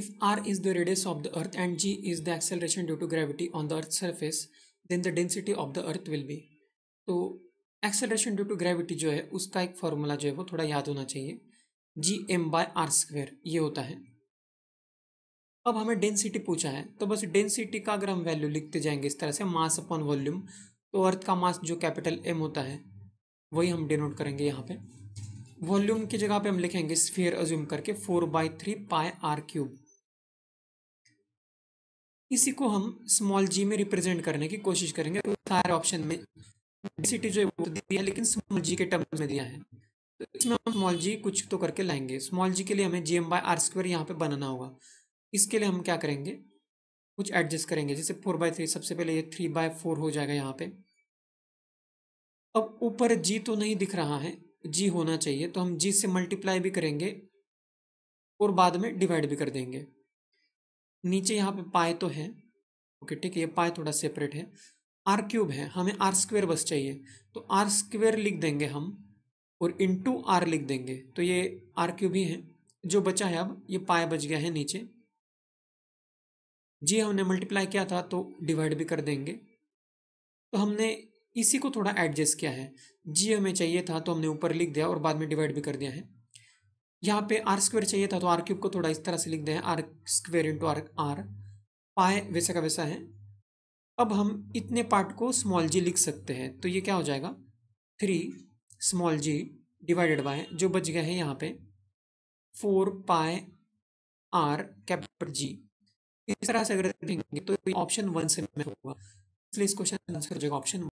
If r is the radius of the earth and g is the acceleration due to gravity on the earth's surface, then the density of the earth will be. तो acceleration due to gravity जो है उसका एक formula जो है वो थोड़ा याद होना चाहिए G M by R square ये होता है अब हमें डेंसिटी पूछा है तो बस डेंसिटी का अगर हम वैल्यू लिखते जाएंगे इस तरह से मास अपॉन वॉल्यूम तो अर्थ का मास जो कैपिटल एम होता है वही हम डिनोट करेंगे यहाँ पे वॉल्यूम की जगह पे हम लिखेंगे स्फीयर अज्यूम करके four by three pi R cube इसी को हम स्मॉल जी में रिप्रेजेंट करने की कोशिश करेंगे तो सारे ऑप्शन में डेंसिटी जो है वो तो दिया है लेकिन स्मॉल जी के टर्म्स में दिया है तो इसमें हम स्मॉल जी कुछ तो करके लाएंगे स्मॉल जी के लिए हमें G M by R square यहाँ पर बनाना होगा इसके लिए हम क्या करेंगे कुछ एडजस्ट करेंगे जैसे फोर बाय थ्री सबसे पहले ये थ्री बाय फोर हो जाएगा यहाँ पे अब ऊपर जी तो नहीं दिख रहा है जी होना चाहिए तो हम जी से मल्टीप्लाई भी करेंगे और बाद में डिवाइड भी कर देंगे नीचे यहाँ पे पाए तो है ओके ठीक है ये पाए थोड़ा सेपरेट है आर क्यूब है हमें आर स्क्वेयर बस चाहिए तो आर स्क्वेयर लिख देंगे हम और इंटू आर लिख देंगे तो ये आर क्यूब ही है जो बचा है अब ये पाए बच गया है नीचे जी हमने मल्टीप्लाई किया था तो डिवाइड भी कर देंगे तो हमने इसी को थोड़ा एडजस्ट किया है जी हमें चाहिए था तो हमने ऊपर लिख दिया और बाद में डिवाइड भी कर दिया है यहाँ पे आर स्क्वेयर चाहिए था तो आर क्यूब को थोड़ा इस तरह से लिख दें R square into R R pi वैसा का वैसा है अब हम इतने पार्ट को स्मॉल जी लिख सकते हैं तो ये क्या हो जाएगा three small G divided by जो बच गया है यहाँ पे four pi are capital G इस तरह से अगर देखेंगे तो ऑप्शन वन से में होगा इसलिए इस क्वेश्चन आंसर हो जाएगा ऑप्शन